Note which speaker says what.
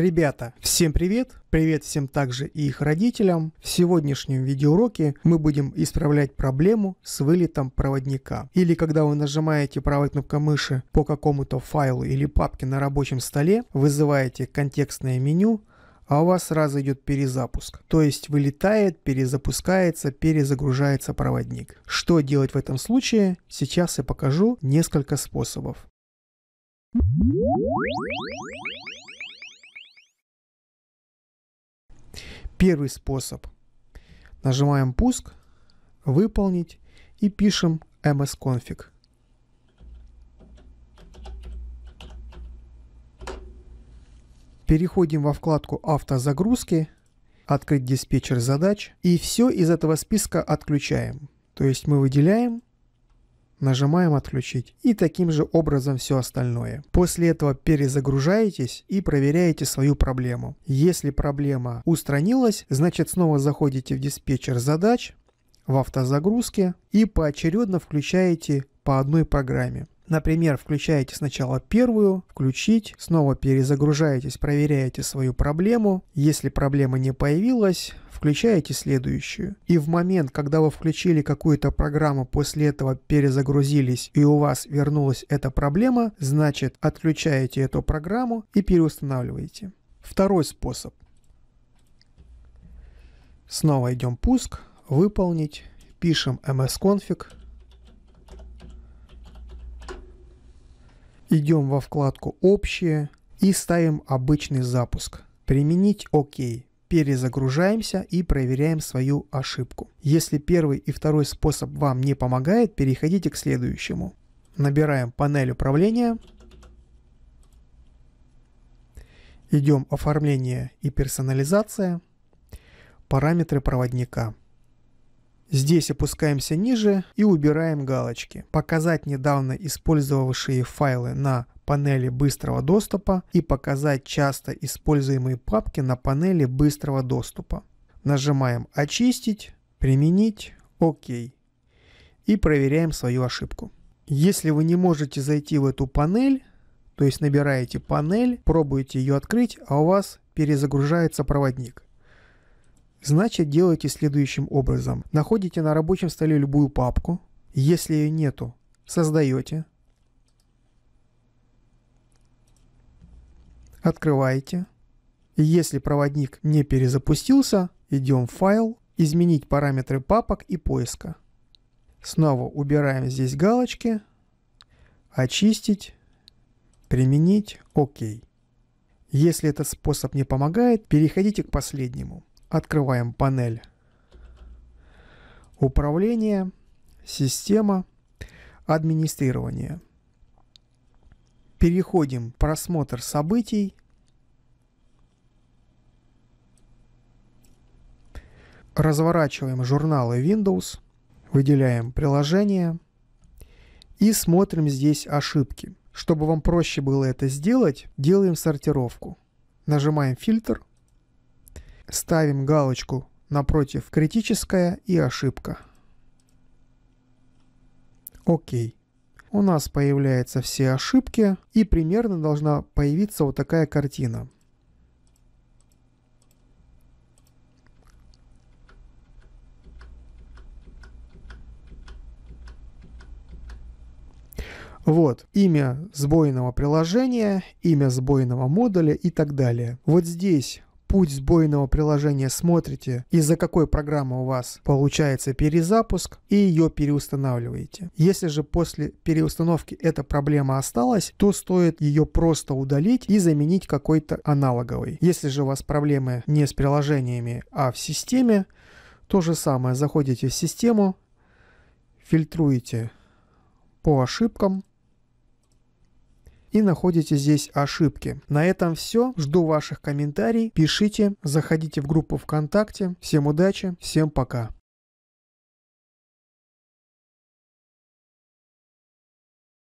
Speaker 1: Ребята, всем привет! Привет всем также и их родителям. В сегодняшнем видеоуроке мы будем исправлять проблему с вылетом проводника. Или когда вы нажимаете правой кнопкой мыши по какому-то файлу или папке на рабочем столе, вызываете контекстное меню, а у вас сразу идет перезапуск. То есть вылетает, перезапускается, перезагружается проводник. Что делать в этом случае, сейчас я покажу несколько способов. Первый способ. Нажимаем пуск, выполнить и пишем msconfig. Переходим во вкладку автозагрузки, открыть диспетчер задач и все из этого списка отключаем. То есть мы выделяем нажимаем «Отключить» и таким же образом все остальное. После этого перезагружаетесь и проверяете свою проблему. Если проблема устранилась, значит снова заходите в диспетчер задач, в автозагрузке и поочередно включаете по одной программе. Например, включаете сначала первую, включить, снова перезагружаетесь, проверяете свою проблему. Если проблема не появилась, включаете следующую. И в момент, когда вы включили какую-то программу, после этого перезагрузились и у вас вернулась эта проблема, значит отключаете эту программу и переустанавливаете. Второй способ. Снова идем пуск, выполнить, пишем msconfig Идем во вкладку Общее и ставим обычный запуск. Применить «Ок». Перезагружаемся и проверяем свою ошибку. Если первый и второй способ вам не помогает, переходите к следующему. Набираем панель управления. Идем «Оформление и персонализация». Параметры проводника – Здесь опускаемся ниже и убираем галочки. Показать недавно использовавшие файлы на панели быстрого доступа и показать часто используемые папки на панели быстрого доступа. Нажимаем «Очистить», «Применить», «Ок» и проверяем свою ошибку. Если вы не можете зайти в эту панель, то есть набираете панель, пробуете ее открыть, а у вас перезагружается проводник. Значит, делайте следующим образом. Находите на рабочем столе любую папку. Если ее нету, создаете. Открываете. Если проводник не перезапустился, идем в файл, изменить параметры папок и поиска. Снова убираем здесь галочки, очистить, применить, ОК. Если этот способ не помогает, переходите к последнему. Открываем панель «Управление», «Система», «Администрирование». Переходим в просмотр событий. Разворачиваем журналы Windows, выделяем приложение и смотрим здесь ошибки. Чтобы вам проще было это сделать, делаем сортировку. Нажимаем фильтр, ставим галочку напротив критическая и ошибка. Окей. У нас появляются все ошибки и примерно должна появиться вот такая картина. Вот, имя сбойного приложения, имя сбойного модуля и так далее. Вот здесь путь сбойного приложения смотрите, из-за какой программы у вас получается перезапуск и ее переустанавливаете. Если же после переустановки эта проблема осталась, то стоит ее просто удалить и заменить какой-то аналоговый. Если же у вас проблемы не с приложениями, а в системе, то же самое, заходите в систему, фильтруете по ошибкам, и находите здесь ошибки. На этом все. Жду ваших комментариев. Пишите, заходите в группу ВКонтакте. Всем удачи, всем пока.